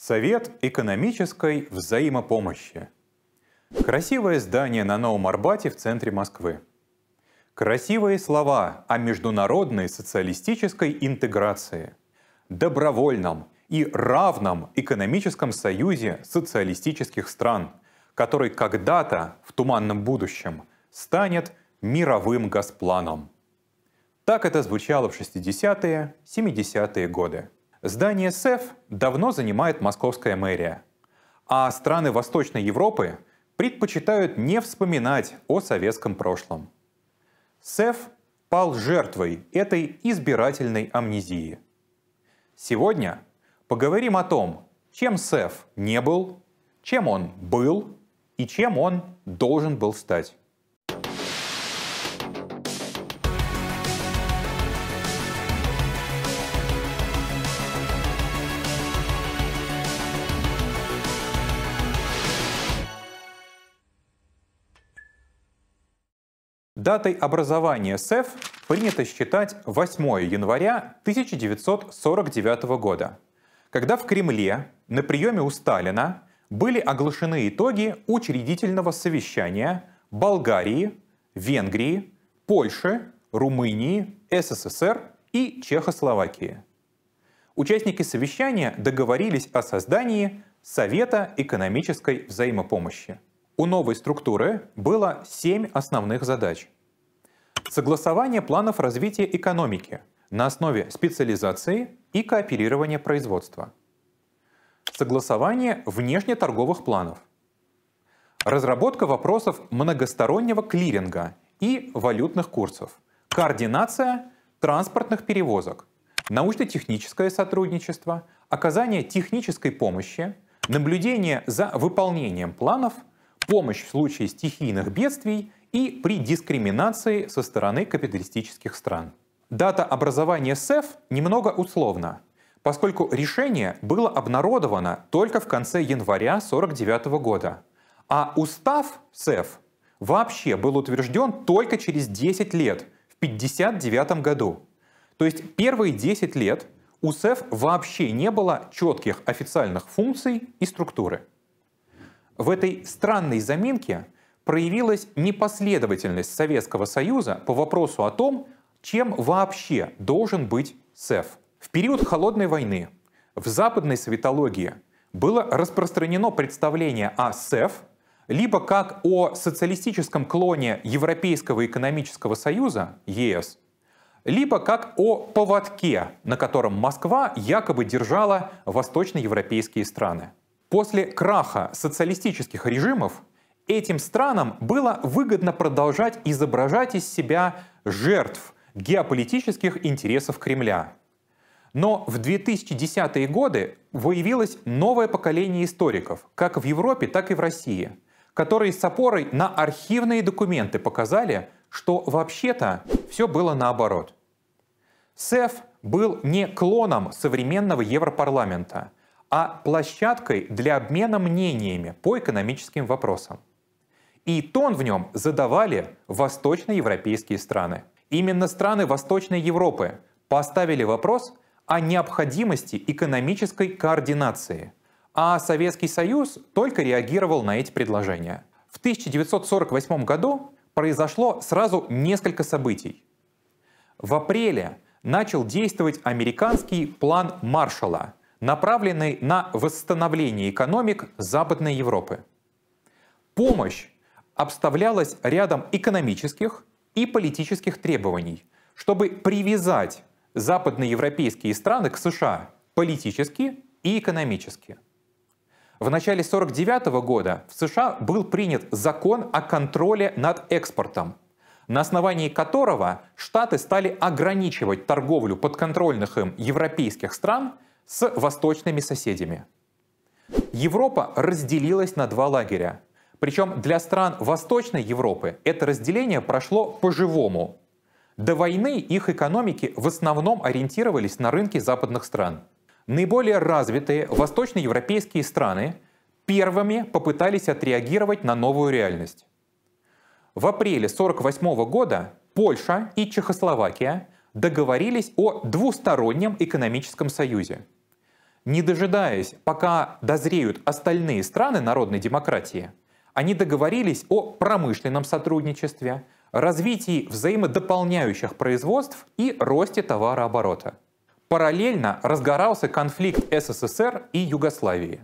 Совет экономической взаимопомощи. Красивое здание на Новом Арбате в центре Москвы. Красивые слова о международной социалистической интеграции, добровольном и равном экономическом союзе социалистических стран, который когда-то в туманном будущем станет мировым Госпланом. Так это звучало в 60-е, 70-е годы. Здание СЭФ давно занимает московская мэрия, а страны Восточной Европы предпочитают не вспоминать о советском прошлом. СЭФ пал жертвой этой избирательной амнезии. Сегодня поговорим о том, чем СЭФ не был, чем он был и чем он должен был стать. Daтой образования СЭФ принято считать 8 января 1949 года, когда в Кремле на приеме у Сталина были оглашены итоги учредительного совещания Болгарии, Венгрии, Польши, Румынии, СССР и Чехословакии. Участники совещания договорились о создании Совета экономической взаимопомощи. У новой структуры было семь основных задач – Согласование планов развития экономики на основе специализации и кооперирования производства. Согласование внешнеторговых планов. Разработка вопросов многостороннего клиринга и валютных курсов. Координация транспортных перевозок. Научно-техническое сотрудничество. Оказание технической помощи. Наблюдение за выполнением планов. Помощь в случае стихийных бедствий и при дискриминации со стороны капиталистических стран. Дата образования СЭФ немного условна, поскольку решение было обнародовано только в конце января 1949 года, а устав СЭФ вообще был утвержден только через 10 лет, в 1959 году. То есть первые 10 лет у СЭФ вообще не было четких официальных функций и структуры. В этой странной заминке – проявилась непоследовательность Советского Союза по вопросу о том, чем вообще должен быть СЭФ. В период Холодной войны в западной советологии было распространено представление о СЭФ либо как о социалистическом клоне Европейского экономического союза, ЕС, либо как о поводке, на котором Москва якобы держала восточноевропейские страны. После краха социалистических режимов Этим странам было выгодно продолжать изображать из себя жертв геополитических интересов Кремля. Но в 2010-е годы выявилось новое поколение историков, как в Европе, так и в России, которые с опорой на архивные документы показали, что вообще-то все было наоборот. СЭФ был не клоном современного Европарламента, а площадкой для обмена мнениями по экономическим вопросам. И тон в нем задавали восточноевропейские страны. Именно страны Восточной Европы поставили вопрос о необходимости экономической координации, а Советский Союз только реагировал на эти предложения. В 1948 году произошло сразу несколько событий. В апреле начал действовать американский план Маршалла, направленный на восстановление экономик Западной Европы. Помощь обставлялось рядом экономических и политических требований, чтобы привязать западноевропейские страны к США политически и экономически. В начале 1949 года в США был принят закон о контроле над экспортом, на основании которого Штаты стали ограничивать торговлю подконтрольных им европейских стран с восточными соседями. Европа разделилась на два лагеря причем для стран Восточной Европы это разделение прошло по-живому. До войны их экономики в основном ориентировались на рынки западных стран. Наиболее развитые восточноевропейские страны первыми попытались отреагировать на новую реальность. В апреле 1948 года Польша и Чехословакия договорились о двустороннем экономическом союзе. Не дожидаясь, пока дозреют остальные страны народной демократии, они договорились о промышленном сотрудничестве, развитии взаимодополняющих производств и росте товарооборота. Параллельно разгорался конфликт СССР и Югославии.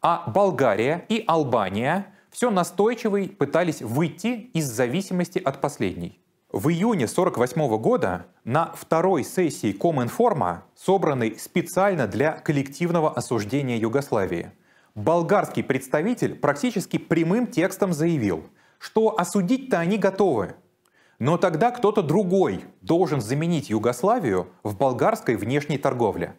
А Болгария и Албания все настойчивой пытались выйти из зависимости от последней. В июне 1948 года на второй сессии Коминформа, собранной специально для коллективного осуждения Югославии – болгарский представитель практически прямым текстом заявил, что осудить-то они готовы, но тогда кто-то другой должен заменить Югославию в болгарской внешней торговле.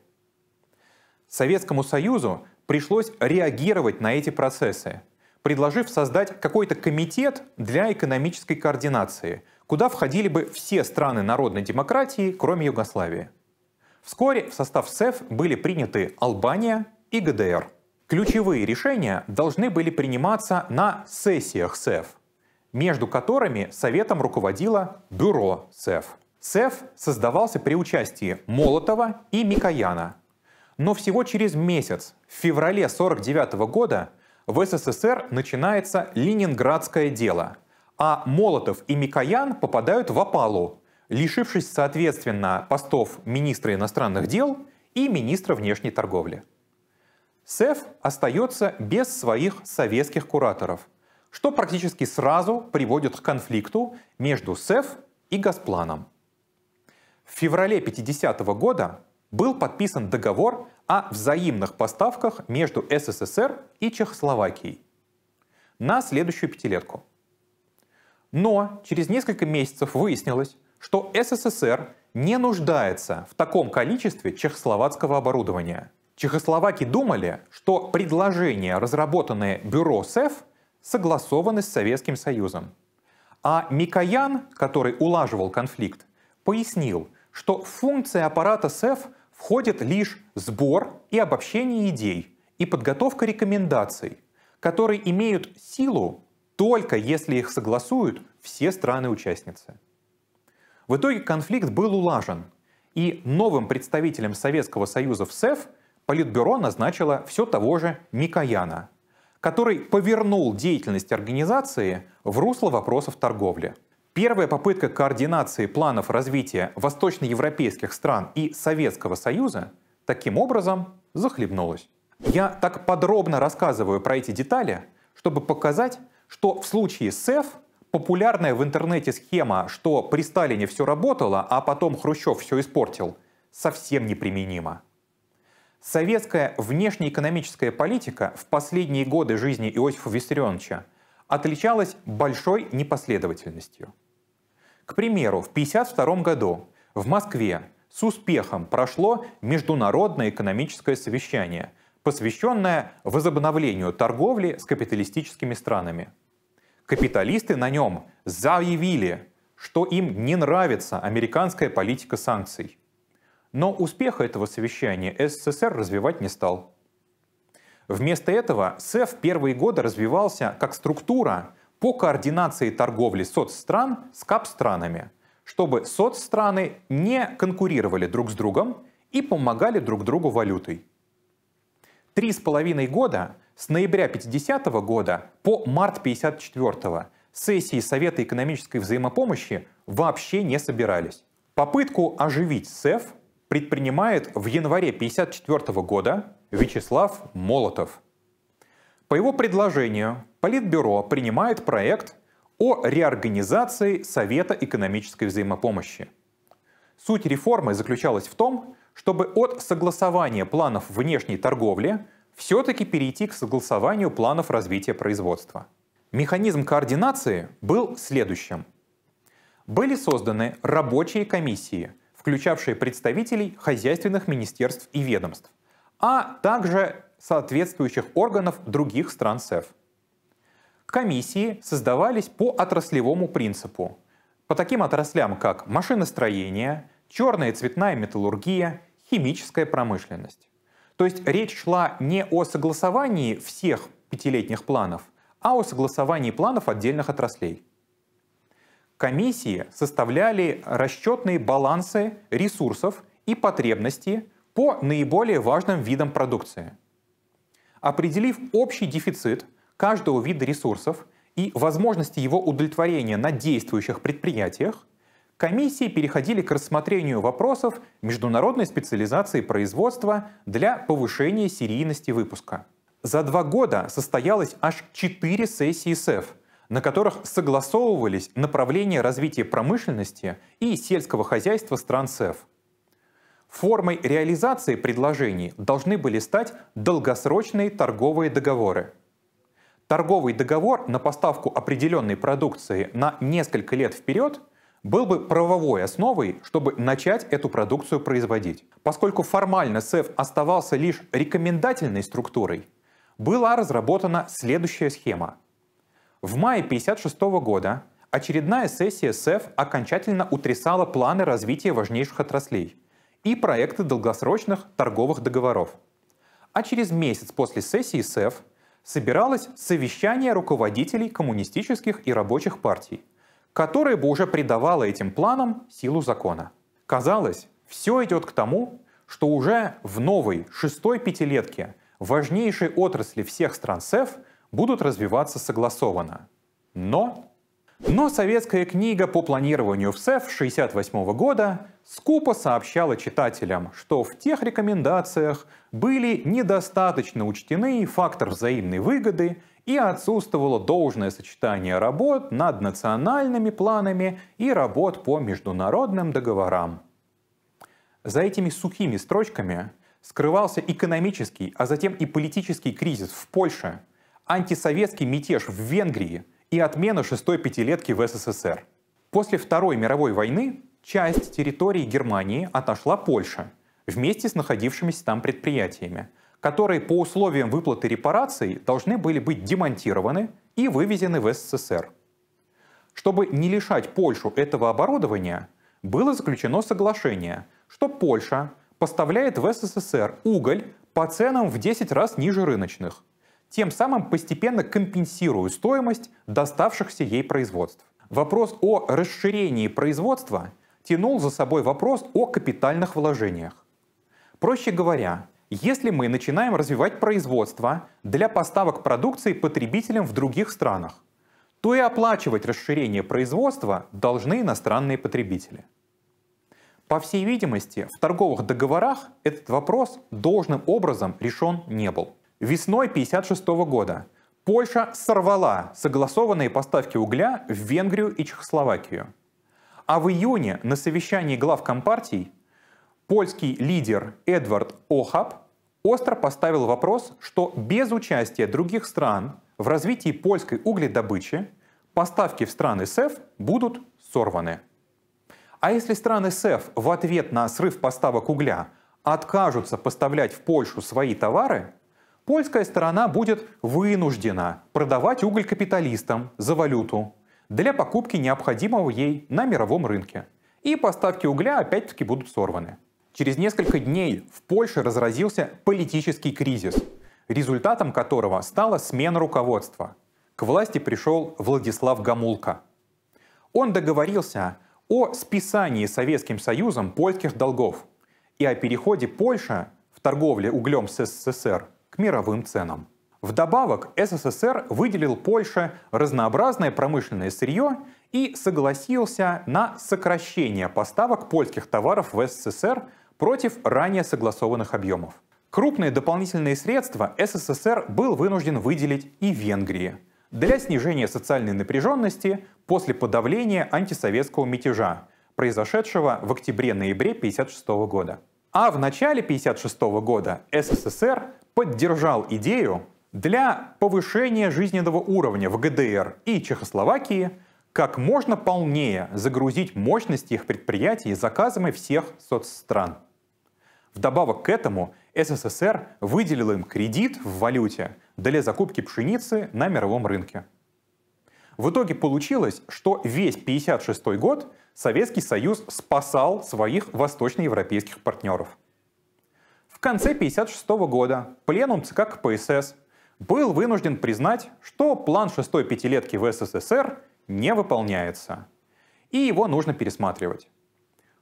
Советскому Союзу пришлось реагировать на эти процессы, предложив создать какой-то комитет для экономической координации, куда входили бы все страны народной демократии, кроме Югославии. Вскоре в состав СЭФ были приняты Албания и ГДР – Ключевые решения должны были приниматься на сессиях СЭФ, между которыми Советом руководило Бюро СЭФ. СЭФ создавался при участии Молотова и Микояна. Но всего через месяц, в феврале 1949 года, в СССР начинается Ленинградское дело, а Молотов и Микоян попадают в опалу, лишившись соответственно постов министра иностранных дел и министра внешней торговли. СЭФ остается без своих советских кураторов, что практически сразу приводит к конфликту между СЭФ и Газпланом. В феврале 50 -го года был подписан договор о взаимных поставках между СССР и Чехословакией на следующую пятилетку. Но через несколько месяцев выяснилось, что СССР не нуждается в таком количестве чехословацкого оборудования – Чехословаки думали, что предложение, разработанное Бюро СЭФ, согласованы с Советским Союзом. А Микоян, который улаживал конфликт, пояснил, что в функции аппарата СЭФ входит лишь сбор и обобщение идей и подготовка рекомендаций, которые имеют силу только если их согласуют все страны-участницы. В итоге конфликт был улажен, и новым представителем Советского Союза в СЭФ – Политбюро назначило все того же Микояна, который повернул деятельность организации в русло вопросов торговли. Первая попытка координации планов развития восточноевропейских стран и Советского Союза таким образом захлебнулась. Я так подробно рассказываю про эти детали, чтобы показать, что в случае СЭФ популярная в интернете схема, что при Сталине все работало, а потом Хрущев все испортил, совсем неприменима. Советская внешнеэкономическая политика в последние годы жизни Иосифа Виссарионовича отличалась большой непоследовательностью. К примеру, в 1952 году в Москве с успехом прошло международное экономическое совещание, посвященное возобновлению торговли с капиталистическими странами. Капиталисты на нем заявили, что им не нравится американская политика санкций но успеха этого совещания СССР развивать не стал. Вместо этого СЭФ первые годы развивался как структура по координации торговли соцстран с кап-странами, чтобы соцстраны не конкурировали друг с другом и помогали друг другу валютой. Три с половиной года с ноября 50 -го года по март 54 сессии Совета экономической взаимопомощи вообще не собирались. Попытку оживить СЭФ предпринимает в январе 1954 года Вячеслав Молотов. По его предложению Политбюро принимает проект о реорганизации Совета экономической взаимопомощи. Суть реформы заключалась в том, чтобы от согласования планов внешней торговли все-таки перейти к согласованию планов развития производства. Механизм координации был следующим. Были созданы рабочие комиссии включавшие представителей хозяйственных министерств и ведомств, а также соответствующих органов других стран СЭФ. Комиссии создавались по отраслевому принципу, по таким отраслям, как машиностроение, черная и цветная металлургия, химическая промышленность. То есть речь шла не о согласовании всех пятилетних планов, а о согласовании планов отдельных отраслей комиссии составляли расчетные балансы ресурсов и потребностей по наиболее важным видам продукции. Определив общий дефицит каждого вида ресурсов и возможности его удовлетворения на действующих предприятиях, комиссии переходили к рассмотрению вопросов международной специализации производства для повышения серийности выпуска. За два года состоялось аж четыре сессии СЭФ – на которых согласовывались направления развития промышленности и сельского хозяйства стран СЭФ. Формой реализации предложений должны были стать долгосрочные торговые договоры. Торговый договор на поставку определенной продукции на несколько лет вперед был бы правовой основой, чтобы начать эту продукцию производить. Поскольку формально СЭФ оставался лишь рекомендательной структурой, была разработана следующая схема – в мае 1956 года очередная сессия СЭФ окончательно утрясала планы развития важнейших отраслей и проекты долгосрочных торговых договоров. А через месяц после сессии СЭФ собиралось совещание руководителей коммунистических и рабочих партий, которое бы уже придавало этим планам силу закона. Казалось, все идет к тому, что уже в новой шестой пятилетке важнейшей отрасли всех стран СЭФ – будут развиваться согласованно. Но но советская книга по планированию в СЭФ 1968 года скупо сообщала читателям, что в тех рекомендациях были недостаточно учтены фактор взаимной выгоды и отсутствовало должное сочетание работ над национальными планами и работ по международным договорам. За этими сухими строчками скрывался экономический, а затем и политический кризис в Польше – антисоветский мятеж в Венгрии и отмена шестой пятилетки в СССР. После Второй мировой войны часть территории Германии отошла Польше вместе с находившимися там предприятиями, которые по условиям выплаты репараций должны были быть демонтированы и вывезены в СССР. Чтобы не лишать Польшу этого оборудования, было заключено соглашение, что Польша поставляет в СССР уголь по ценам в 10 раз ниже рыночных, тем самым постепенно компенсируя стоимость доставшихся ей производств. Вопрос о расширении производства тянул за собой вопрос о капитальных вложениях. Проще говоря, если мы начинаем развивать производство для поставок продукции потребителям в других странах, то и оплачивать расширение производства должны иностранные потребители. По всей видимости, в торговых договорах этот вопрос должным образом решен не был. Весной 1956 года Польша сорвала согласованные поставки угля в Венгрию и Чехословакию. А в июне на совещании глав компартий польский лидер Эдвард Охаб остро поставил вопрос, что без участия других стран в развитии польской угледобычи поставки в страны СЭФ будут сорваны. А если страны СЭФ в ответ на срыв поставок угля откажутся поставлять в Польшу свои товары, польская сторона будет вынуждена продавать уголь капиталистам за валюту для покупки необходимого ей на мировом рынке. И поставки угля опять-таки будут сорваны. Через несколько дней в Польше разразился политический кризис, результатом которого стала смена руководства. К власти пришел Владислав Гамулка. Он договорился о списании Советским Союзом польских долгов и о переходе Польши в торговле углем с СССР мировым ценам. Вдобавок СССР выделил Польше разнообразное промышленное сырье и согласился на сокращение поставок польских товаров в СССР против ранее согласованных объемов. Крупные дополнительные средства СССР был вынужден выделить и Венгрии для снижения социальной напряженности после подавления антисоветского мятежа, произошедшего в октябре-ноябре 1956 года. А в начале 1956 года СССР поддержал идею для повышения жизненного уровня в ГДР и Чехословакии как можно полнее загрузить мощности их предприятий заказами всех соцстран. Вдобавок к этому СССР выделил им кредит в валюте для закупки пшеницы на мировом рынке. В итоге получилось, что весь 1956 год Советский Союз спасал своих восточноевропейских партнеров – в конце 1956 года пленум ЦК КПСС был вынужден признать, что план шестой пятилетки в СССР не выполняется, и его нужно пересматривать.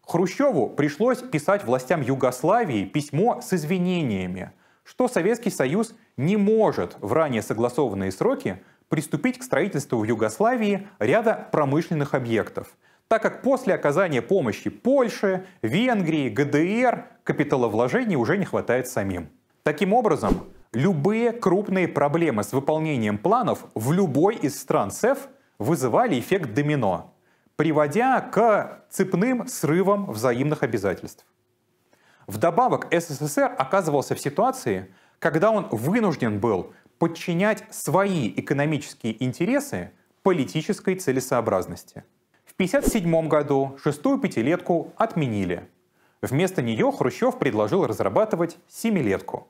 Хрущеву пришлось писать властям Югославии письмо с извинениями, что Советский Союз не может в ранее согласованные сроки приступить к строительству в Югославии ряда промышленных объектов, так как после оказания помощи Польше, Венгрии, ГДР капиталовложений уже не хватает самим. Таким образом, любые крупные проблемы с выполнением планов в любой из стран СЭФ вызывали эффект домино, приводя к цепным срывам взаимных обязательств. Вдобавок СССР оказывался в ситуации, когда он вынужден был подчинять свои экономические интересы политической целесообразности. В 1957 году шестую пятилетку отменили – Вместо нее Хрущев предложил разрабатывать семилетку.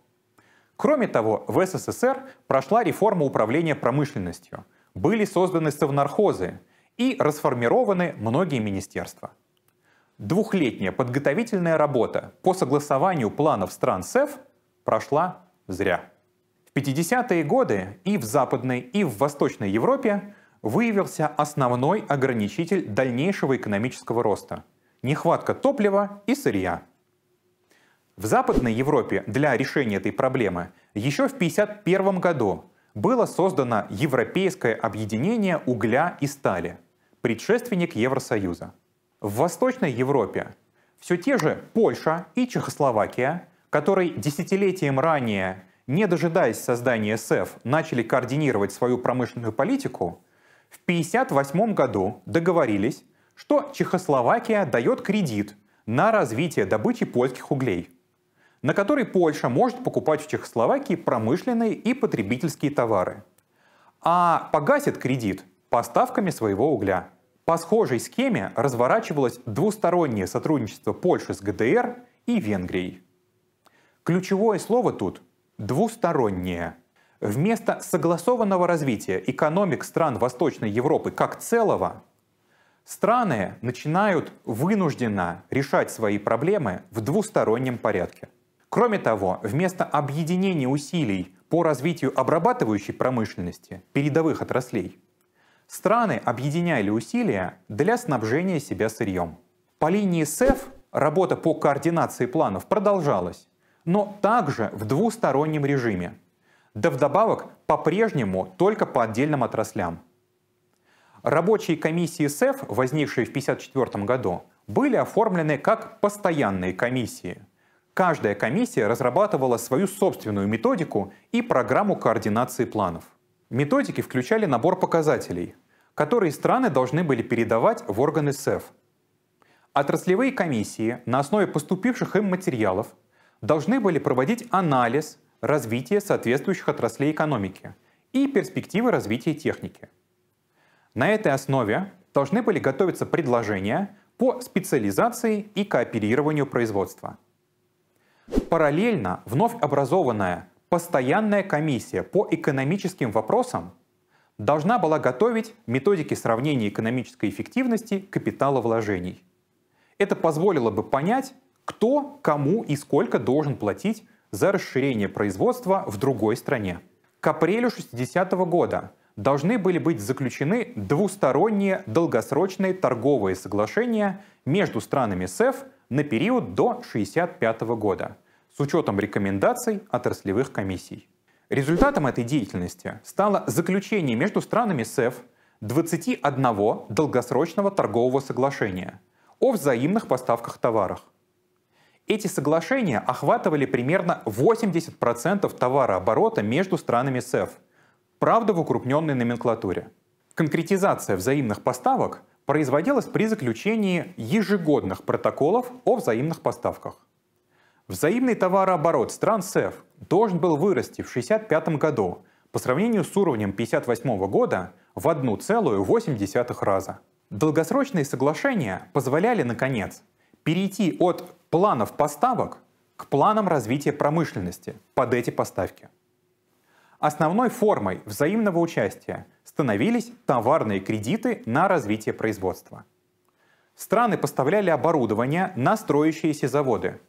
Кроме того, в СССР прошла реформа управления промышленностью, были созданы совнархозы и расформированы многие министерства. Двухлетняя подготовительная работа по согласованию планов стран СЭФ прошла зря. В 50-е годы и в Западной, и в Восточной Европе выявился основной ограничитель дальнейшего экономического роста – нехватка топлива и сырья. В Западной Европе для решения этой проблемы еще в 1951 году было создано Европейское объединение угля и стали, предшественник Евросоюза. В Восточной Европе все те же Польша и Чехословакия, которые десятилетием ранее, не дожидаясь создания СЭФ, начали координировать свою промышленную политику, в 1958 году договорились что Чехословакия дает кредит на развитие добычи польских углей, на который Польша может покупать в Чехословакии промышленные и потребительские товары, а погасит кредит поставками своего угля. По схожей схеме разворачивалось двустороннее сотрудничество Польши с ГДР и Венгрией. Ключевое слово тут – двустороннее. Вместо согласованного развития экономик стран Восточной Европы как целого – Страны начинают вынужденно решать свои проблемы в двустороннем порядке. Кроме того, вместо объединения усилий по развитию обрабатывающей промышленности передовых отраслей, страны объединяли усилия для снабжения себя сырьем. По линии СЭФ работа по координации планов продолжалась, но также в двустороннем режиме. Да вдобавок по-прежнему только по отдельным отраслям. Рабочие комиссии СЭФ, возникшие в 1954 году, были оформлены как постоянные комиссии. Каждая комиссия разрабатывала свою собственную методику и программу координации планов. Методики включали набор показателей, которые страны должны были передавать в органы СЭФ. Отраслевые комиссии на основе поступивших им материалов должны были проводить анализ развития соответствующих отраслей экономики и перспективы развития техники – на этой основе должны были готовиться предложения по специализации и кооперированию производства. Параллельно вновь образованная постоянная комиссия по экономическим вопросам должна была готовить методики сравнения экономической эффективности капитала вложений. Это позволило бы понять, кто, кому и сколько должен платить за расширение производства в другой стране. К апрелю 60 года должны были быть заключены двусторонние долгосрочные торговые соглашения между странами СЭФ на период до 1965 года с учетом рекомендаций отраслевых комиссий. Результатом этой деятельности стало заключение между странами СЭФ 21 долгосрочного торгового соглашения о взаимных поставках товаров. Эти соглашения охватывали примерно 80% товарооборота между странами СЭФ – правда в укрупненной номенклатуре. Конкретизация взаимных поставок производилась при заключении ежегодных протоколов о взаимных поставках. Взаимный товарооборот стран СЭФ должен был вырасти в 1965 году по сравнению с уровнем 1958 года в 1,8 раза. Долгосрочные соглашения позволяли, наконец, перейти от планов поставок к планам развития промышленности под эти поставки. Основной формой взаимного участия становились товарные кредиты на развитие производства. Страны поставляли оборудование на строящиеся заводы,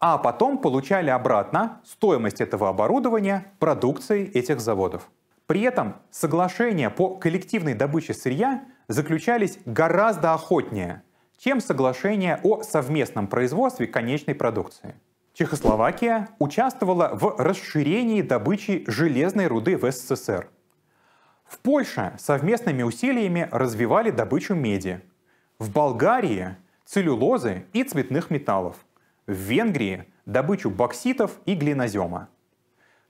а потом получали обратно стоимость этого оборудования продукцией этих заводов. При этом соглашения по коллективной добыче сырья заключались гораздо охотнее, чем соглашения о совместном производстве конечной продукции. Чехословакия участвовала в расширении добычи железной руды в СССР. В Польше совместными усилиями развивали добычу меди. В Болгарии – целлюлозы и цветных металлов. В Венгрии – добычу бокситов и глинозема.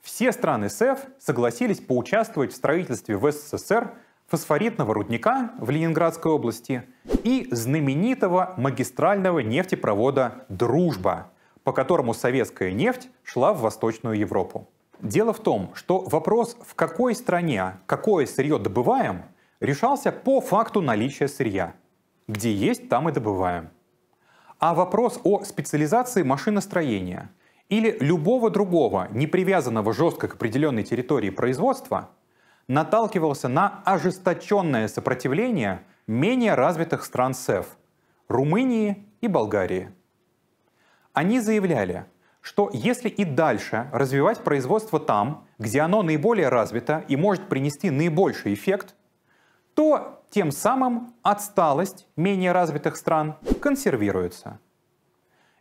Все страны СЭФ согласились поучаствовать в строительстве в СССР фосфоритного рудника в Ленинградской области и знаменитого магистрального нефтепровода «Дружба» по которому советская нефть шла в Восточную Европу. Дело в том, что вопрос, в какой стране какое сырье добываем, решался по факту наличия сырья. Где есть, там и добываем. А вопрос о специализации машиностроения или любого другого, не привязанного жестко к определенной территории производства, наталкивался на ожесточенное сопротивление менее развитых стран СЭФ – Румынии и Болгарии. Они заявляли, что если и дальше развивать производство там, где оно наиболее развито и может принести наибольший эффект, то тем самым отсталость менее развитых стран консервируется.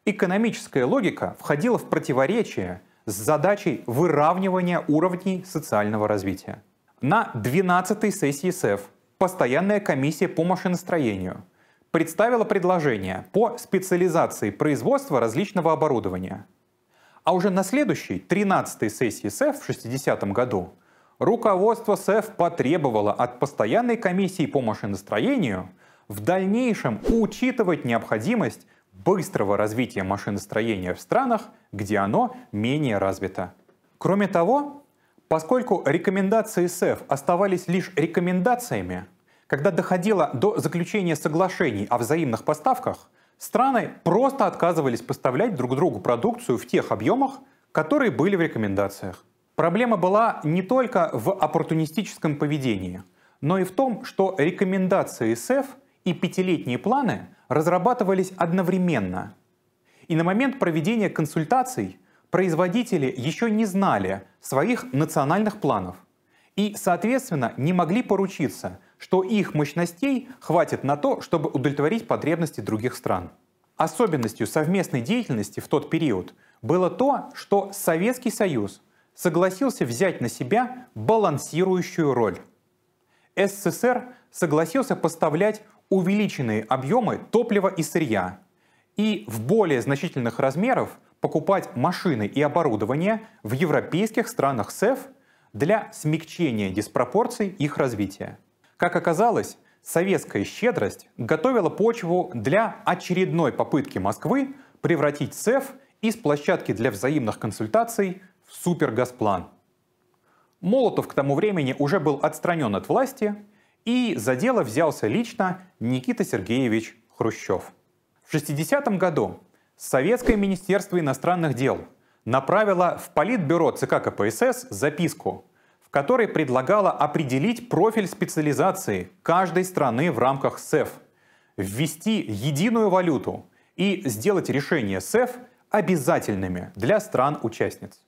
Экономическая логика входила в противоречие с задачей выравнивания уровней социального развития. На 12-й сессии СЭФ постоянная комиссия по машиностроению – представила предложение по специализации производства различного оборудования. А уже на следующей, 13-й сессии СЭФ в 60-м году, руководство СЭФ потребовало от постоянной комиссии по машиностроению в дальнейшем учитывать необходимость быстрого развития машиностроения в странах, где оно менее развито. Кроме того, поскольку рекомендации СЭФ оставались лишь рекомендациями, когда доходило до заключения соглашений о взаимных поставках, страны просто отказывались поставлять друг другу продукцию в тех объемах, которые были в рекомендациях. Проблема была не только в оппортунистическом поведении, но и в том, что рекомендации СЭФ и пятилетние планы разрабатывались одновременно. И на момент проведения консультаций производители еще не знали своих национальных планов и, соответственно, не могли поручиться что их мощностей хватит на то, чтобы удовлетворить потребности других стран. Особенностью совместной деятельности в тот период было то, что Советский Союз согласился взять на себя балансирующую роль. СССР согласился поставлять увеличенные объемы топлива и сырья и в более значительных размеров покупать машины и оборудование в европейских странах СЭФ для смягчения диспропорций их развития. Как оказалось, советская щедрость готовила почву для очередной попытки Москвы превратить СЭФ из площадки для взаимных консультаций в супергазплан. Молотов к тому времени уже был отстранен от власти, и за дело взялся лично Никита Сергеевич Хрущев. В 60 году Советское Министерство иностранных дел направило в Политбюро ЦК КПСС записку, который предлагало определить профиль специализации каждой страны в рамках СЭФ, ввести единую валюту и сделать решения СЭФ обязательными для стран-участниц.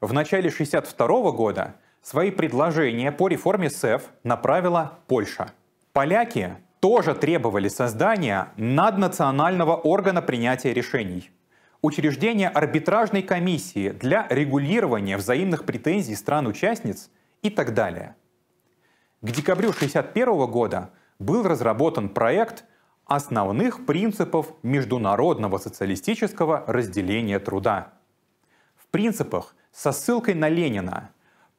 В начале 1962 года свои предложения по реформе СЭФ направила Польша. Поляки тоже требовали создания наднационального органа принятия решений – Учреждение арбитражной комиссии для регулирования взаимных претензий стран-участниц и так далее. К декабрю 1961 года был разработан проект основных принципов международного социалистического разделения труда. В принципах со ссылкой на Ленина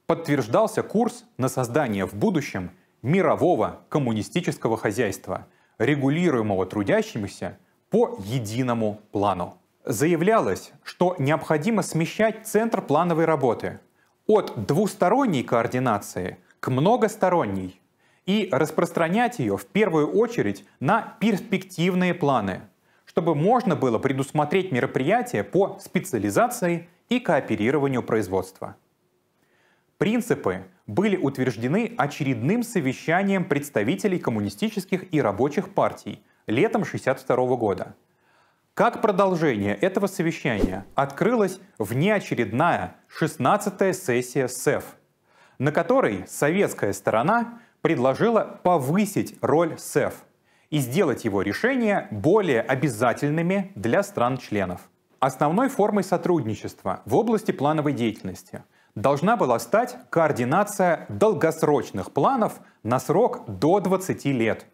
подтверждался курс на создание в будущем мирового коммунистического хозяйства, регулируемого трудящимися по единому плану. Заявлялось, что необходимо смещать центр плановой работы от двусторонней координации к многосторонней и распространять ее в первую очередь на перспективные планы, чтобы можно было предусмотреть мероприятия по специализации и кооперированию производства. Принципы были утверждены очередным совещанием представителей коммунистических и рабочих партий летом 1962 года – как продолжение этого совещания открылась внеочередная 16-я сессия СЭФ, на которой советская сторона предложила повысить роль СЭФ и сделать его решения более обязательными для стран-членов. Основной формой сотрудничества в области плановой деятельности должна была стать координация долгосрочных планов на срок до 20 лет.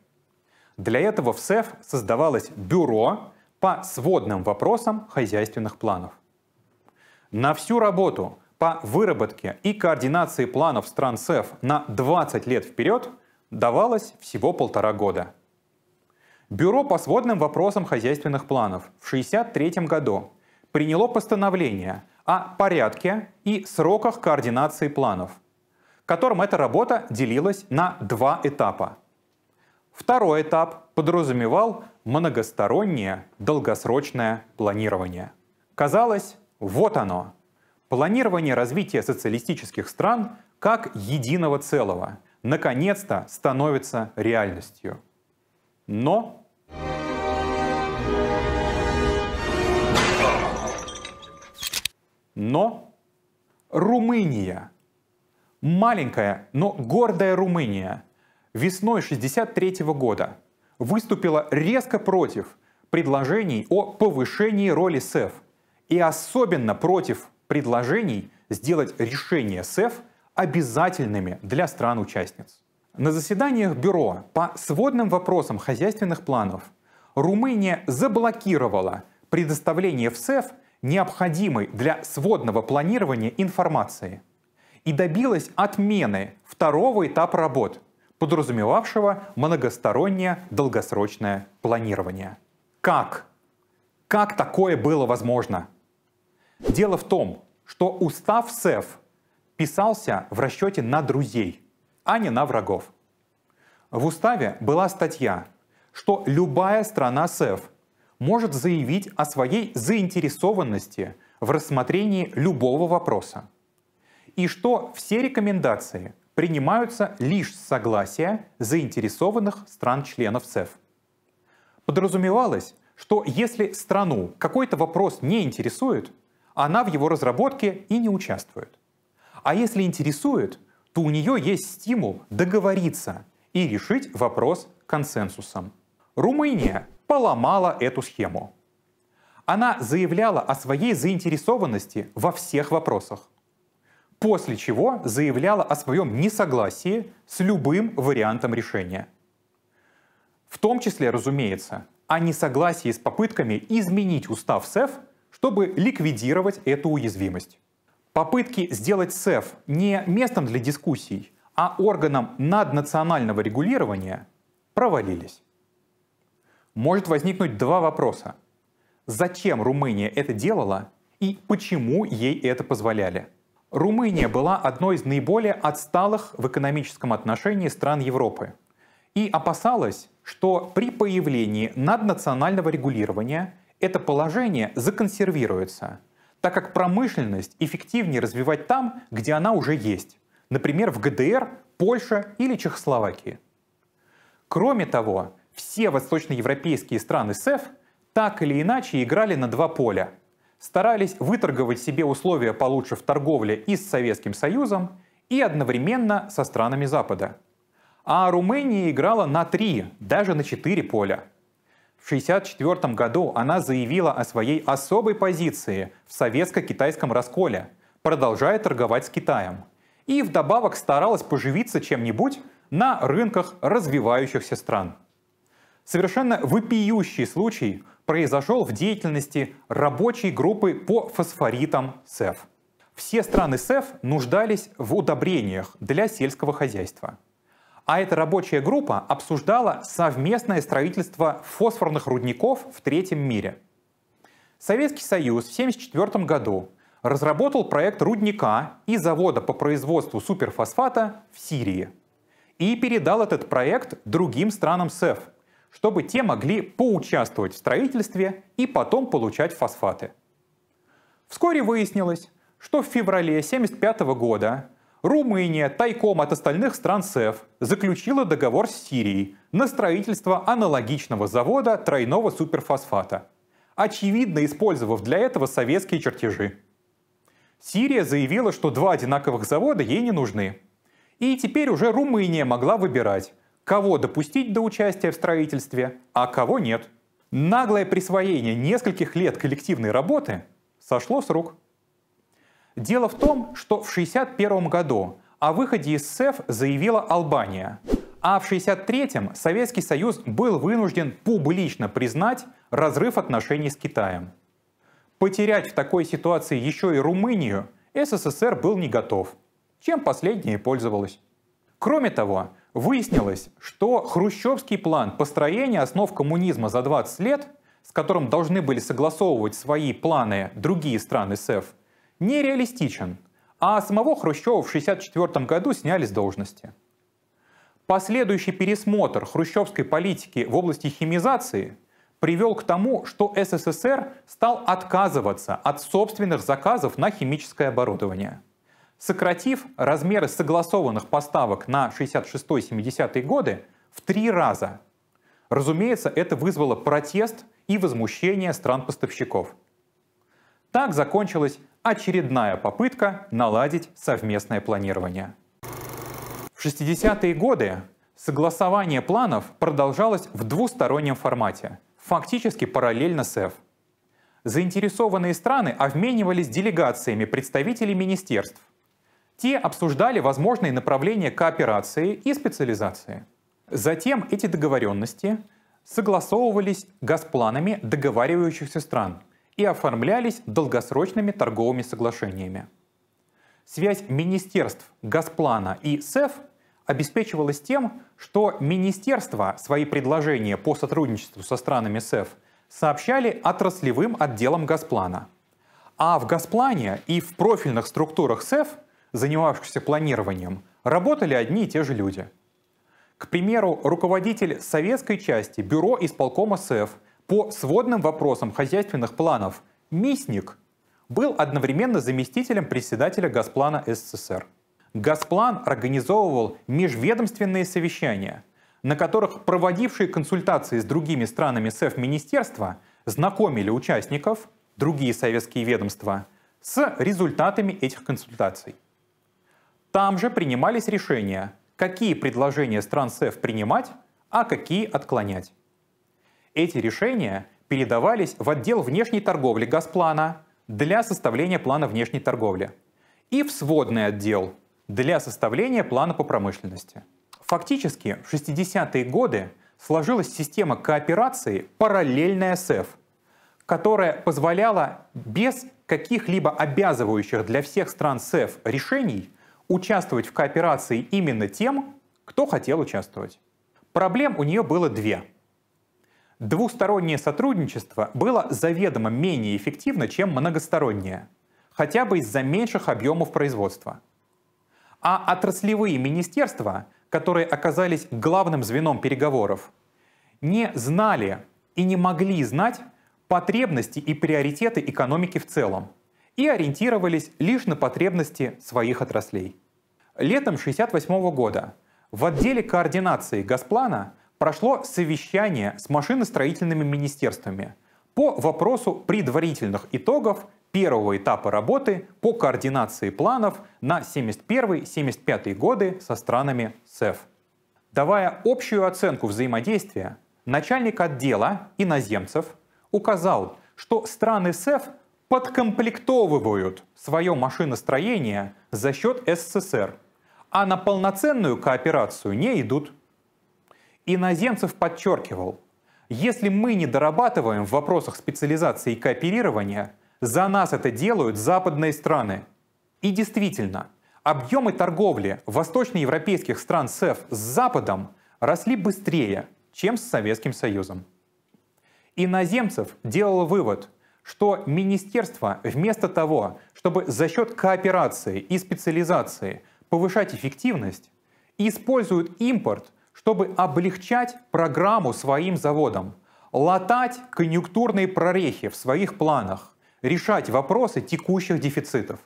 Для этого в СЭФ создавалось бюро, по сводным вопросам хозяйственных планов. На всю работу по выработке и координации планов стран СЭФ на 20 лет вперед давалось всего полтора года. Бюро по сводным вопросам хозяйственных планов в 1963 году приняло постановление о порядке и сроках координации планов, которым эта работа делилась на два этапа – Второй этап подразумевал многостороннее долгосрочное планирование. Казалось, вот оно. Планирование развития социалистических стран как единого целого наконец-то становится реальностью. Но Но Румыния. Маленькая, но гордая Румыния – весной 1963 года выступила резко против предложений о повышении роли СЭФ и особенно против предложений сделать решения СЭФ обязательными для стран-участниц. На заседаниях Бюро по сводным вопросам хозяйственных планов Румыния заблокировала предоставление в СЭФ необходимой для сводного планирования информации и добилась отмены второго этапа работ – подразумевавшего многостороннее долгосрочное планирование. Как? Как такое было возможно? Дело в том, что устав СЭФ писался в расчете на друзей, а не на врагов. В уставе была статья, что любая страна СЭФ может заявить о своей заинтересованности в рассмотрении любого вопроса. И что все рекомендации принимаются лишь с согласия заинтересованных стран-членов СЭФ. Подразумевалось, что если страну какой-то вопрос не интересует, она в его разработке и не участвует. А если интересует, то у нее есть стимул договориться и решить вопрос консенсусом. Румыния поломала эту схему. Она заявляла о своей заинтересованности во всех вопросах после чего заявляла о своем несогласии с любым вариантом решения. В том числе, разумеется, о несогласии с попытками изменить устав СЭФ, чтобы ликвидировать эту уязвимость. Попытки сделать СЭФ не местом для дискуссий, а органом наднационального регулирования провалились. Может возникнуть два вопроса. Зачем Румыния это делала и почему ей это позволяли? Румыния была одной из наиболее отсталых в экономическом отношении стран Европы и опасалась, что при появлении наднационального регулирования это положение законсервируется, так как промышленность эффективнее развивать там, где она уже есть, например, в ГДР, Польше или Чехословакии. Кроме того, все восточноевропейские страны СЭФ так или иначе играли на два поля – старались выторговать себе условия получше в торговле и с Советским Союзом, и одновременно со странами Запада. А Румыния играла на три, даже на четыре поля. В 1964 году она заявила о своей особой позиции в советско-китайском расколе, продолжая торговать с Китаем. И вдобавок старалась поживиться чем-нибудь на рынках развивающихся стран. Совершенно выпиющий случай произошел в деятельности рабочей группы по фосфоритам СЭФ. Все страны СЭФ нуждались в удобрениях для сельского хозяйства. А эта рабочая группа обсуждала совместное строительство фосфорных рудников в третьем мире. Советский Союз в 1974 году разработал проект рудника и завода по производству суперфосфата в Сирии и передал этот проект другим странам СЭФ чтобы те могли поучаствовать в строительстве и потом получать фосфаты. Вскоре выяснилось, что в феврале 1975 года Румыния тайком от остальных стран СЭФ заключила договор с Сирией на строительство аналогичного завода тройного суперфосфата, очевидно использовав для этого советские чертежи. Сирия заявила, что два одинаковых завода ей не нужны. И теперь уже Румыния могла выбирать, кого допустить до участия в строительстве, а кого нет. Наглое присвоение нескольких лет коллективной работы сошло с рук. Дело в том, что в 1961 году о выходе из СЭФ заявила Албания, а в 1963-м Советский Союз был вынужден публично признать разрыв отношений с Китаем. Потерять в такой ситуации еще и Румынию СССР был не готов, чем последняя и пользовалась. Кроме того, Выяснилось, что хрущевский план построения основ коммунизма за 20 лет, с которым должны были согласовывать свои планы другие страны СЭФ, нереалистичен, а самого Хрущева в 1964 году сняли с должности. Последующий пересмотр хрущевской политики в области химизации привел к тому, что СССР стал отказываться от собственных заказов на химическое оборудование – Сократив размеры согласованных поставок на 66-70 годы в три раза. Разумеется, это вызвало протест и возмущение стран-поставщиков. Так закончилась очередная попытка наладить совместное планирование. В 60-е годы согласование планов продолжалось в двустороннем формате, фактически параллельно с Заинтересованные страны обменивались делегациями представителей министерств, те обсуждали возможные направления кооперации и специализации. Затем эти договоренности согласовывались газпланами договаривающихся стран и оформлялись долгосрочными торговыми соглашениями. Связь министерств Газплана и СЭФ обеспечивалась тем, что министерства свои предложения по сотрудничеству со странами СЭФ сообщали отраслевым отделам Газплана. А в Газплане и в профильных структурах СЭФ – занимавшихся планированием, работали одни и те же люди. К примеру, руководитель советской части бюро исполкома СЭФ по сводным вопросам хозяйственных планов Мисник был одновременно заместителем председателя Газплана СССР. Газплан организовывал межведомственные совещания, на которых проводившие консультации с другими странами СЭФ-министерства знакомили участников, другие советские ведомства, с результатами этих консультаций. Там же принимались решения, какие предложения стран СЭФ принимать, а какие отклонять. Эти решения передавались в отдел внешней торговли Газплана для составления плана внешней торговли и в сводный отдел для составления плана по промышленности. Фактически в 60-е годы сложилась система кооперации параллельная СЭФ, которая позволяла без каких-либо обязывающих для всех стран СЭФ решений участвовать в кооперации именно тем, кто хотел участвовать. Проблем у нее было две. Двустороннее сотрудничество было заведомо менее эффективно, чем многостороннее, хотя бы из-за меньших объемов производства. А отраслевые министерства, которые оказались главным звеном переговоров, не знали и не могли знать потребности и приоритеты экономики в целом – и ориентировались лишь на потребности своих отраслей. Летом 1968 года в отделе координации Газплана прошло совещание с машиностроительными министерствами по вопросу предварительных итогов первого этапа работы по координации планов на 71-75 годы со странами СЭФ. Давая общую оценку взаимодействия, начальник отдела иноземцев указал, что страны СЭФ подкомплектовывают свое машиностроение за счет СССР, а на полноценную кооперацию не идут. Иноземцев подчеркивал, если мы не дорабатываем в вопросах специализации и кооперирования, за нас это делают западные страны. И действительно, объемы торговли восточноевропейских стран СЭФ с Западом росли быстрее, чем с Советским Союзом. Иноземцев делал вывод – что министерство вместо того, чтобы за счет кооперации и специализации повышать эффективность, используют импорт, чтобы облегчать программу своим заводам, латать конъюнктурные прорехи в своих планах, решать вопросы текущих дефицитов.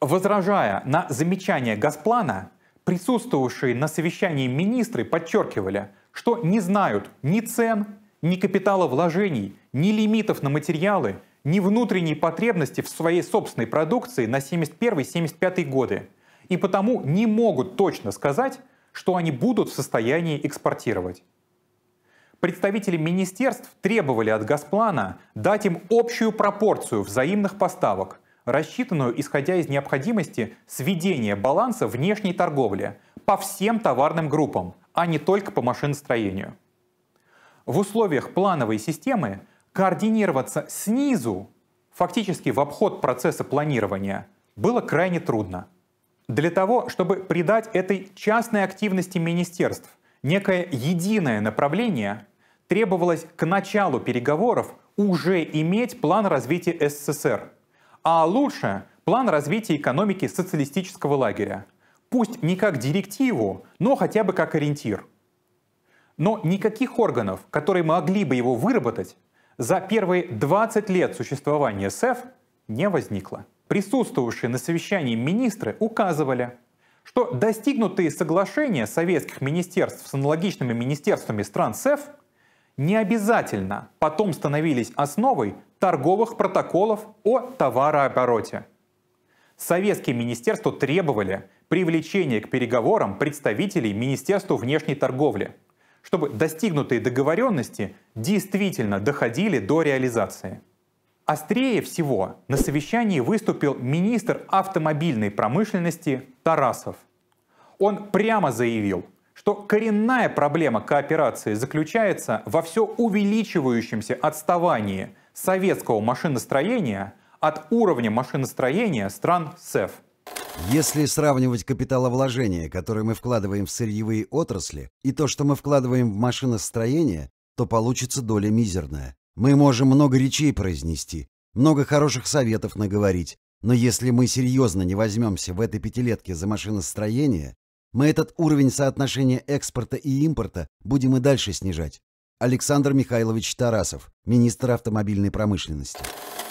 Возражая на замечания Газплана, присутствовавшие на совещании министры подчеркивали, что не знают ни цен, ни капитала вложений, ни лимитов на материалы, ни внутренней потребности в своей собственной продукции на 71-75 годы. И потому не могут точно сказать, что они будут в состоянии экспортировать. Представители министерств требовали от Газплана дать им общую пропорцию взаимных поставок, рассчитанную исходя из необходимости сведения баланса внешней торговли по всем товарным группам, а не только по машиностроению в условиях плановой системы координироваться снизу, фактически в обход процесса планирования, было крайне трудно. Для того, чтобы придать этой частной активности министерств некое единое направление, требовалось к началу переговоров уже иметь план развития СССР, а лучше план развития экономики социалистического лагеря. Пусть не как директиву, но хотя бы как ориентир – но никаких органов, которые могли бы его выработать, за первые 20 лет существования СЭФ не возникло. Присутствовавшие на совещании министры указывали, что достигнутые соглашения советских министерств с аналогичными министерствами стран СЭФ не обязательно потом становились основой торговых протоколов о товарообороте. Советские министерства требовали привлечения к переговорам представителей Министерства внешней торговли – чтобы достигнутые договоренности действительно доходили до реализации. Острее всего на совещании выступил министр автомобильной промышленности Тарасов. Он прямо заявил, что коренная проблема кооперации заключается во все увеличивающемся отставании советского машиностроения от уровня машиностроения стран СЭФ – если сравнивать капиталовложения, которые мы вкладываем в сырьевые отрасли, и то, что мы вкладываем в машиностроение, то получится доля мизерная. Мы можем много речей произнести, много хороших советов наговорить, но если мы серьезно не возьмемся в этой пятилетке за машиностроение, мы этот уровень соотношения экспорта и импорта будем и дальше снижать. Александр Михайлович Тарасов, министр автомобильной промышленности.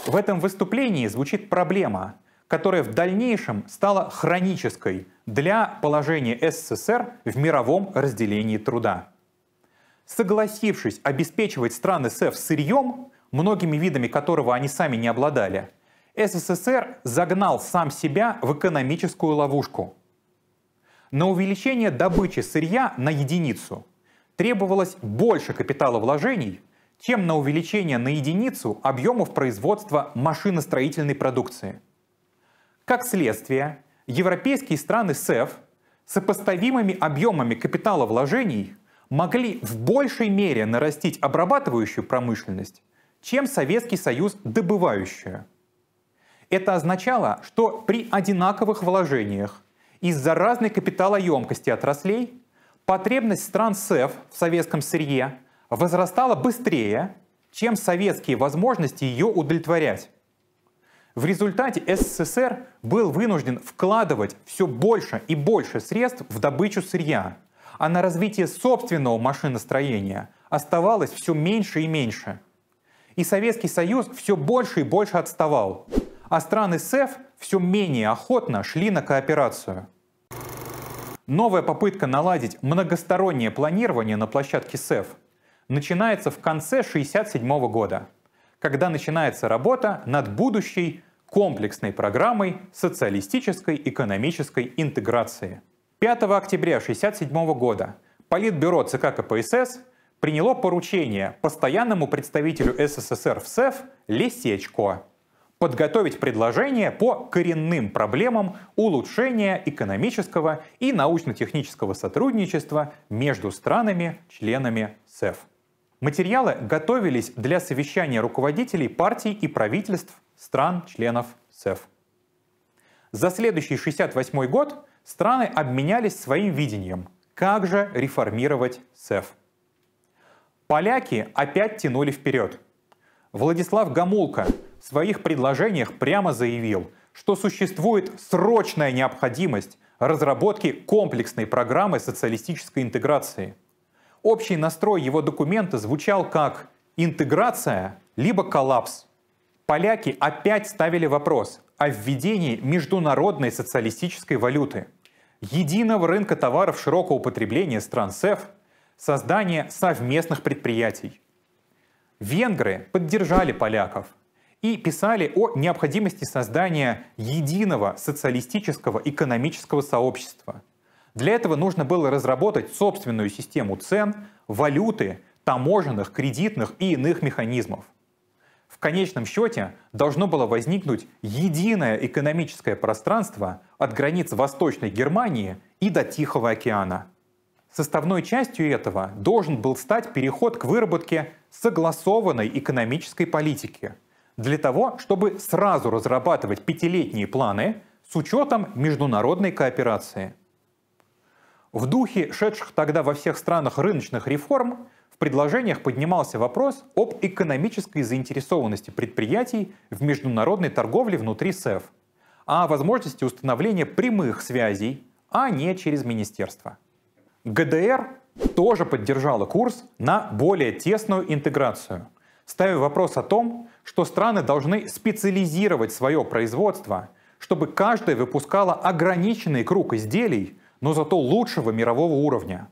В этом выступлении звучит проблема, которая в дальнейшем стала хронической для положения СССР в мировом разделении труда. Согласившись обеспечивать страны СЭФ сырьем, многими видами которого они сами не обладали, СССР загнал сам себя в экономическую ловушку. На увеличение добычи сырья на единицу требовалось больше капиталовложений, чем на увеличение на единицу объемов производства машиностроительной продукции – как следствие, европейские страны СЭФ сопоставимыми объемами капитала вложений могли в большей мере нарастить обрабатывающую промышленность, чем Советский Союз добывающую. Это означало, что при одинаковых вложениях из-за разной капиталоемкости отраслей потребность стран СЭФ в советском сырье возрастала быстрее, чем советские возможности ее удовлетворять. В результате СССР был вынужден вкладывать все больше и больше средств в добычу сырья, а на развитие собственного машиностроения оставалось все меньше и меньше. И Советский Союз все больше и больше отставал, а страны СЭФ все менее охотно шли на кооперацию. Новая попытка наладить многостороннее планирование на площадке СЭФ начинается в конце 1967 года когда начинается работа над будущей комплексной программой социалистической экономической интеграции. 5 октября 1967 года Политбюро ЦК КПСС приняло поручение постоянному представителю СССР в СЭФ Лесечко подготовить предложение по коренным проблемам улучшения экономического и научно-технического сотрудничества между странами-членами СЭФ. Материалы готовились для совещания руководителей партий и правительств стран-членов СЭФ. За следующий 68 год страны обменялись своим видением, как же реформировать СЭФ. Поляки опять тянули вперед. Владислав Гамулко в своих предложениях прямо заявил, что существует срочная необходимость разработки комплексной программы социалистической интеграции – Общий настрой его документа звучал как «интеграция, либо коллапс». Поляки опять ставили вопрос о введении международной социалистической валюты, единого рынка товаров широкого потребления стран СЭФ, создания совместных предприятий. Венгры поддержали поляков и писали о необходимости создания единого социалистического экономического сообщества – для этого нужно было разработать собственную систему цен, валюты, таможенных, кредитных и иных механизмов. В конечном счете должно было возникнуть единое экономическое пространство от границ Восточной Германии и до Тихого океана. Составной частью этого должен был стать переход к выработке согласованной экономической политики для того, чтобы сразу разрабатывать пятилетние планы с учетом международной кооперации – в духе шедших тогда во всех странах рыночных реформ в предложениях поднимался вопрос об экономической заинтересованности предприятий в международной торговле внутри СЭФ, а о возможности установления прямых связей, а не через министерство. ГДР тоже поддержала курс на более тесную интеграцию, ставя вопрос о том, что страны должны специализировать свое производство, чтобы каждая выпускала ограниченный круг изделий, но зато лучшего мирового уровня.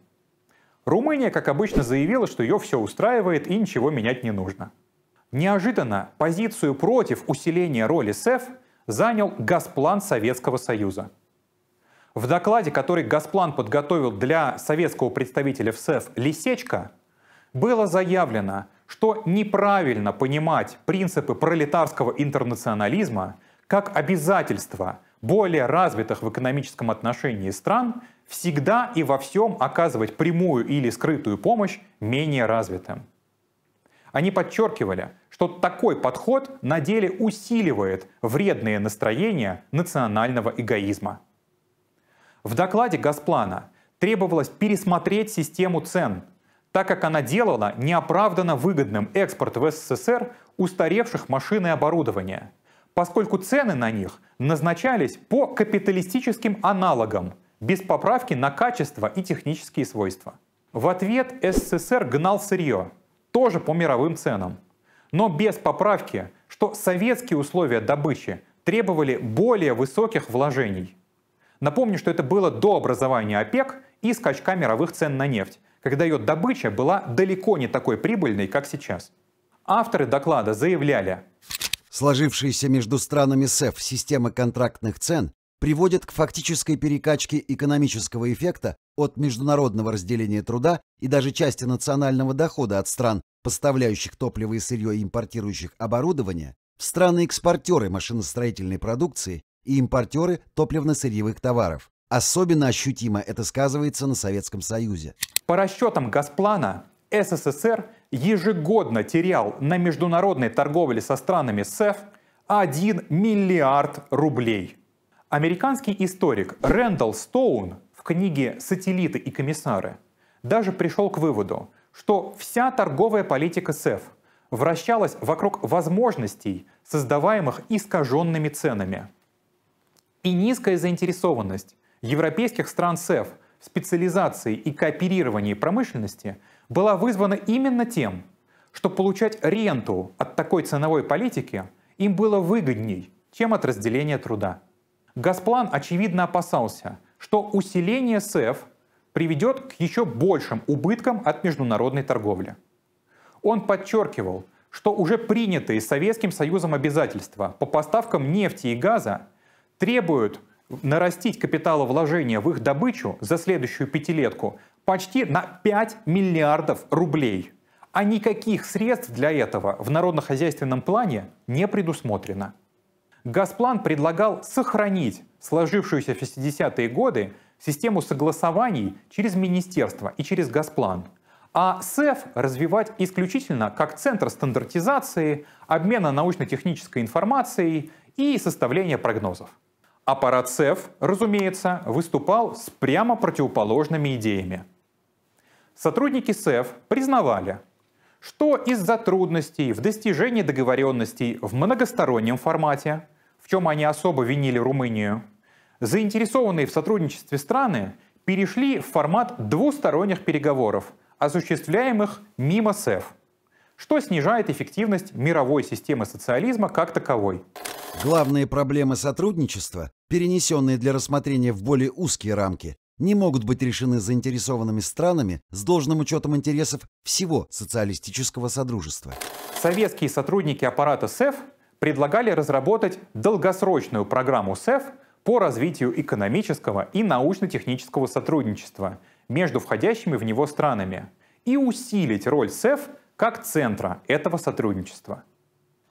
Румыния, как обычно, заявила, что ее все устраивает и ничего менять не нужно. Неожиданно позицию против усиления роли СЭФ занял Газплан Советского Союза. В докладе, который Газплан подготовил для советского представителя в СЭФ Лисечка, было заявлено, что неправильно понимать принципы пролетарского интернационализма как обязательство более развитых в экономическом отношении стран всегда и во всем оказывать прямую или скрытую помощь менее развитым. Они подчеркивали, что такой подход на деле усиливает вредные настроения национального эгоизма. В докладе Газплана требовалось пересмотреть систему цен, так как она делала неоправданно выгодным экспорт в СССР устаревших машин и оборудования – поскольку цены на них назначались по капиталистическим аналогам, без поправки на качество и технические свойства. В ответ СССР гнал сырье, тоже по мировым ценам, но без поправки, что советские условия добычи требовали более высоких вложений. Напомню, что это было до образования ОПЕК и скачка мировых цен на нефть, когда ее добыча была далеко не такой прибыльной, как сейчас. Авторы доклада заявляли, Сложившаяся между странами СЭФ система контрактных цен приводит к фактической перекачке экономического эффекта от международного разделения труда и даже части национального дохода от стран, поставляющих топливо и сырье и импортирующих оборудование, в страны-экспортеры машиностроительной продукции и импортеры топливно-сырьевых товаров. Особенно ощутимо это сказывается на Советском Союзе. По расчетам Газплана, СССР ежегодно терял на международной торговле со странами СЭФ 1 миллиард рублей. Американский историк Рэндалл Стоун в книге «Сателлиты и комиссары» даже пришел к выводу, что вся торговая политика СЭФ вращалась вокруг возможностей, создаваемых искаженными ценами. И низкая заинтересованность европейских стран СЭФ в специализации и кооперировании промышленности – была вызвана именно тем, что получать ренту от такой ценовой политики им было выгодней, чем от разделения труда. Газплан, очевидно, опасался, что усиление СЭФ приведет к еще большим убыткам от международной торговли. Он подчеркивал, что уже принятые Советским Союзом обязательства по поставкам нефти и газа требуют нарастить капиталовложения в их добычу за следующую пятилетку почти на 5 миллиардов рублей. А никаких средств для этого в народно-хозяйственном плане не предусмотрено. Газплан предлагал сохранить сложившуюся в 60-е годы систему согласований через министерство и через Газплан, а СЭФ развивать исключительно как центр стандартизации, обмена научно-технической информацией и составления прогнозов. Аппарат СЭФ, разумеется, выступал с прямо противоположными идеями – Сотрудники СЭФ признавали, что из-за трудностей в достижении договоренностей в многостороннем формате, в чем они особо винили Румынию, заинтересованные в сотрудничестве страны перешли в формат двусторонних переговоров, осуществляемых мимо СЭФ, что снижает эффективность мировой системы социализма как таковой. Главные проблемы сотрудничества, перенесенные для рассмотрения в более узкие рамки, не могут быть решены заинтересованными странами с должным учетом интересов всего социалистического содружества. Советские сотрудники аппарата СЭФ предлагали разработать долгосрочную программу СЭФ по развитию экономического и научно-технического сотрудничества между входящими в него странами и усилить роль СЭФ как центра этого сотрудничества.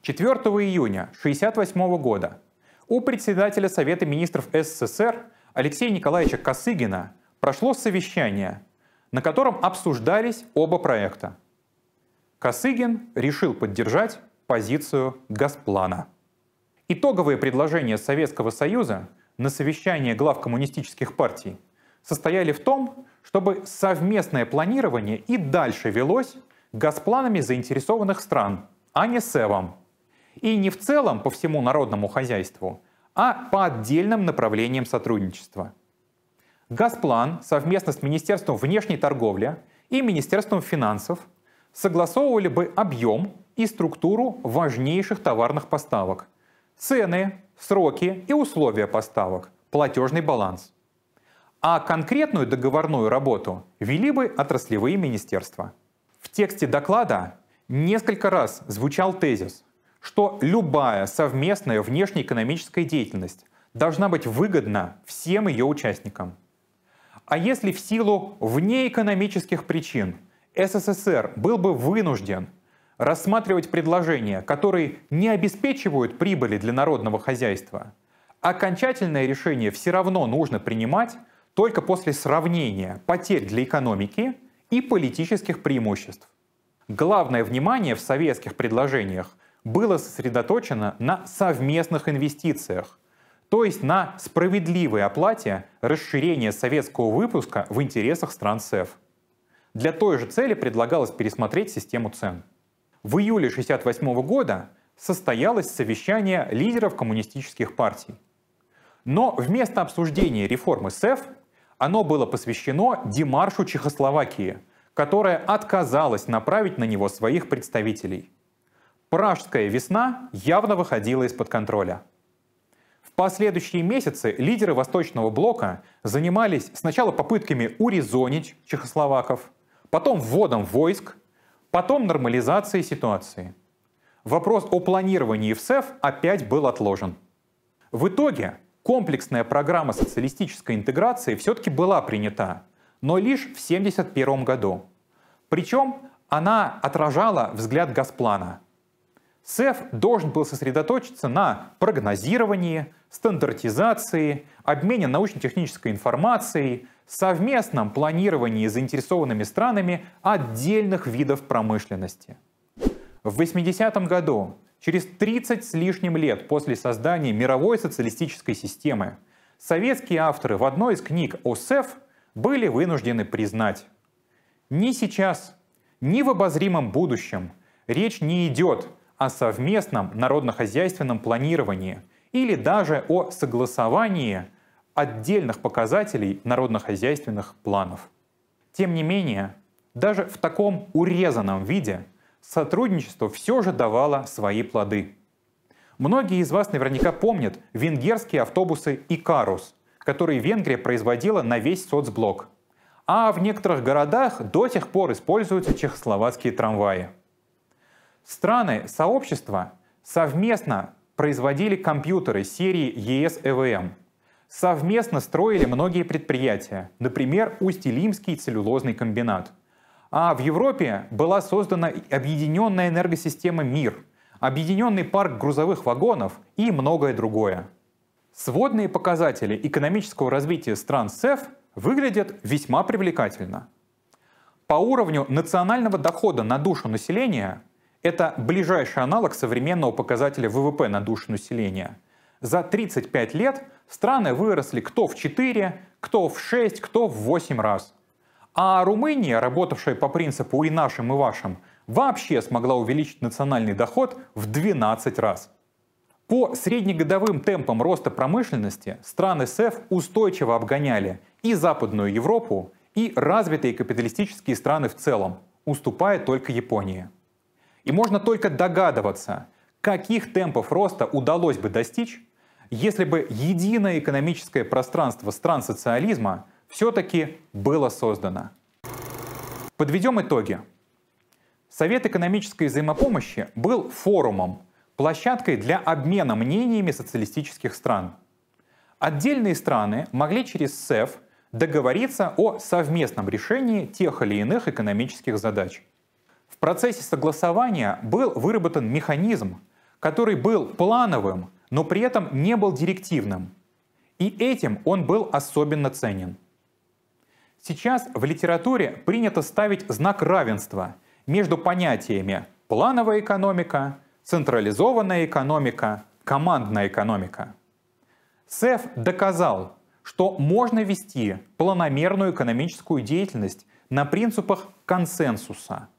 4 июня 1968 года у председателя Совета министров СССР Алексея Николаевича Косыгина прошло совещание, на котором обсуждались оба проекта. Косыгин решил поддержать позицию Газплана. Итоговые предложения Советского Союза на совещание глав коммунистических партий состояли в том, чтобы совместное планирование и дальше велось газпланами заинтересованных стран, а не СЭВом. И не в целом по всему народному хозяйству, а по отдельным направлениям сотрудничества. Газплан совместно с Министерством внешней торговли и Министерством финансов согласовывали бы объем и структуру важнейших товарных поставок, цены, сроки и условия поставок, платежный баланс. А конкретную договорную работу вели бы отраслевые министерства. В тексте доклада несколько раз звучал тезис, что любая совместная внешнеэкономическая деятельность должна быть выгодна всем ее участникам. А если в силу внеэкономических причин СССР был бы вынужден рассматривать предложения, которые не обеспечивают прибыли для народного хозяйства, окончательное решение все равно нужно принимать только после сравнения потерь для экономики и политических преимуществ. Главное внимание в советских предложениях было сосредоточено на совместных инвестициях, то есть на справедливой оплате расширения советского выпуска в интересах стран СЭФ. Для той же цели предлагалось пересмотреть систему цен. В июле 1968 года состоялось совещание лидеров коммунистических партий. Но вместо обсуждения реформы СЭФ оно было посвящено демаршу Чехословакии, которая отказалась направить на него своих представителей. Пражская весна явно выходила из-под контроля. В последующие месяцы лидеры Восточного блока занимались сначала попытками урезонить чехословаков, потом вводом войск, потом нормализацией ситуации. Вопрос о планировании в СЭФ опять был отложен. В итоге комплексная программа социалистической интеграции все-таки была принята, но лишь в 1971 году. Причем она отражала взгляд Газплана, СЭФ должен был сосредоточиться на прогнозировании, стандартизации, обмене научно-технической информацией, совместном планировании заинтересованными странами отдельных видов промышленности. В 80-м году, через 30 с лишним лет после создания мировой социалистической системы, советские авторы в одной из книг о СЭФ были вынуждены признать, ни сейчас, ни в обозримом будущем речь не идет о совместном народно-хозяйственном планировании или даже о согласовании отдельных показателей народно-хозяйственных планов. Тем не менее, даже в таком урезанном виде сотрудничество все же давало свои плоды. Многие из вас наверняка помнят венгерские автобусы «Икарус», которые Венгрия производила на весь соцблок. А в некоторых городах до сих пор используются чехословацкие трамваи. Страны сообщества совместно производили компьютеры серии ES-EVM. Совместно строили многие предприятия, например, Усть-Илимский целлюлозный комбинат. А в Европе была создана объединенная энергосистема «Мир», объединенный парк грузовых вагонов и многое другое. Сводные показатели экономического развития стран СЭФ выглядят весьма привлекательно. По уровню национального дохода на душу населения это ближайший аналог современного показателя ВВП на душу населения. За 35 лет страны выросли кто в 4, кто в 6, кто в 8 раз. А Румыния, работавшая по принципу «и нашим, и вашим», вообще смогла увеличить национальный доход в 12 раз. По среднегодовым темпам роста промышленности страны СЭФ устойчиво обгоняли и Западную Европу, и развитые капиталистические страны в целом, уступая только Японии. И можно только догадываться, каких темпов роста удалось бы достичь, если бы единое экономическое пространство стран социализма все-таки было создано. Подведем итоги. Совет экономической взаимопомощи был форумом, площадкой для обмена мнениями социалистических стран. Отдельные страны могли через СЭФ договориться о совместном решении тех или иных экономических задач – процессе согласования был выработан механизм, который был плановым, но при этом не был директивным. И этим он был особенно ценен. Сейчас в литературе принято ставить знак равенства между понятиями плановая экономика, централизованная экономика, командная экономика. СЭФ доказал, что можно вести планомерную экономическую деятельность на принципах консенсуса –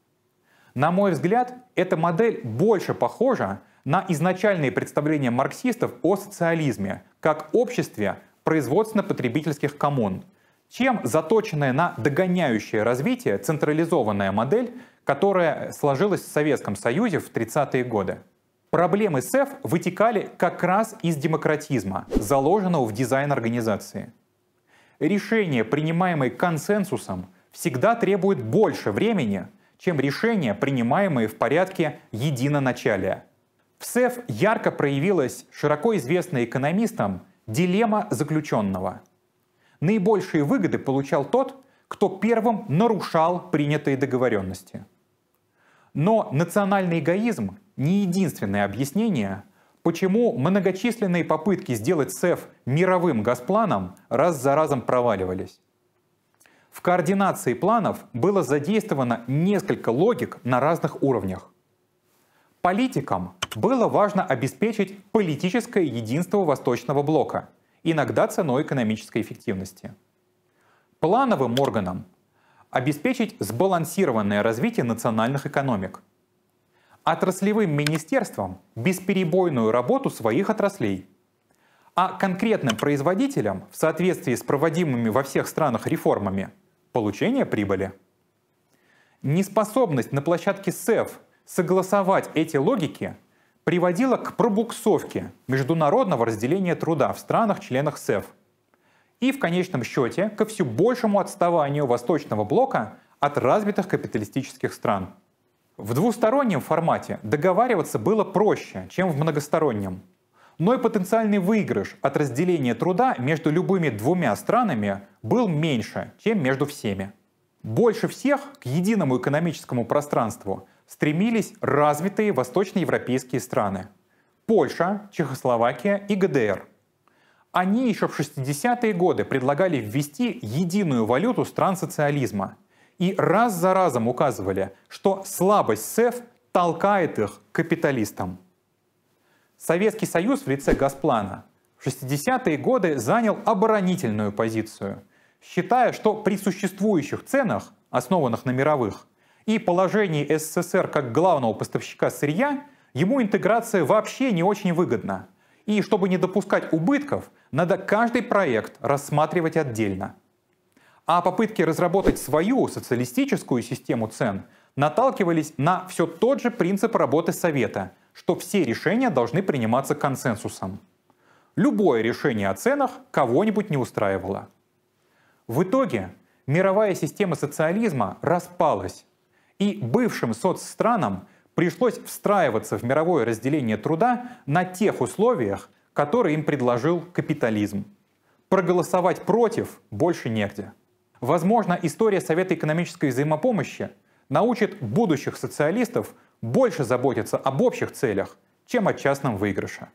на мой взгляд, эта модель больше похожа на изначальные представления марксистов о социализме как обществе производственно-потребительских коммун, чем заточенная на догоняющее развитие централизованная модель, которая сложилась в Советском Союзе в 30-е годы. Проблемы СЭФ вытекали как раз из демократизма, заложенного в дизайн организации. Решения, принимаемые консенсусом, всегда требуют больше времени, чем решения, принимаемые в порядке единоначалия. В СЭФ ярко проявилась широко известная экономистам дилемма заключенного. Наибольшие выгоды получал тот, кто первым нарушал принятые договоренности. Но национальный эгоизм не единственное объяснение, почему многочисленные попытки сделать СЭФ мировым газпланом раз за разом проваливались. В координации планов было задействовано несколько логик на разных уровнях. Политикам было важно обеспечить политическое единство Восточного блока, иногда ценой экономической эффективности. Плановым органам обеспечить сбалансированное развитие национальных экономик. Отраслевым министерствам бесперебойную работу своих отраслей. А конкретным производителям в соответствии с проводимыми во всех странах реформами – получение прибыли. Неспособность на площадке СЭФ согласовать эти логики приводила к пробуксовке международного разделения труда в странах-членах СЭФ и в конечном счете ко все большему отставанию Восточного блока от развитых капиталистических стран. В двустороннем формате договариваться было проще, чем в многостороннем – но и потенциальный выигрыш от разделения труда между любыми двумя странами был меньше, чем между всеми. Больше всех к единому экономическому пространству стремились развитые восточноевропейские страны – Польша, Чехословакия и ГДР. Они еще в 60-е годы предлагали ввести единую валюту стран социализма и раз за разом указывали, что слабость СЭФ толкает их к капиталистам. Советский Союз в лице Газплана в 60-е годы занял оборонительную позицию, считая, что при существующих ценах, основанных на мировых, и положении СССР как главного поставщика сырья, ему интеграция вообще не очень выгодна. И чтобы не допускать убытков, надо каждый проект рассматривать отдельно. А попытки разработать свою социалистическую систему цен наталкивались на все тот же принцип работы Совета – что все решения должны приниматься консенсусом. Любое решение о ценах кого-нибудь не устраивало. В итоге мировая система социализма распалась, и бывшим соцстранам пришлось встраиваться в мировое разделение труда на тех условиях, которые им предложил капитализм. Проголосовать против больше негде. Возможно, история Совета экономической взаимопомощи научит будущих социалистов больше заботится об общих целях, чем о частном выигрыше.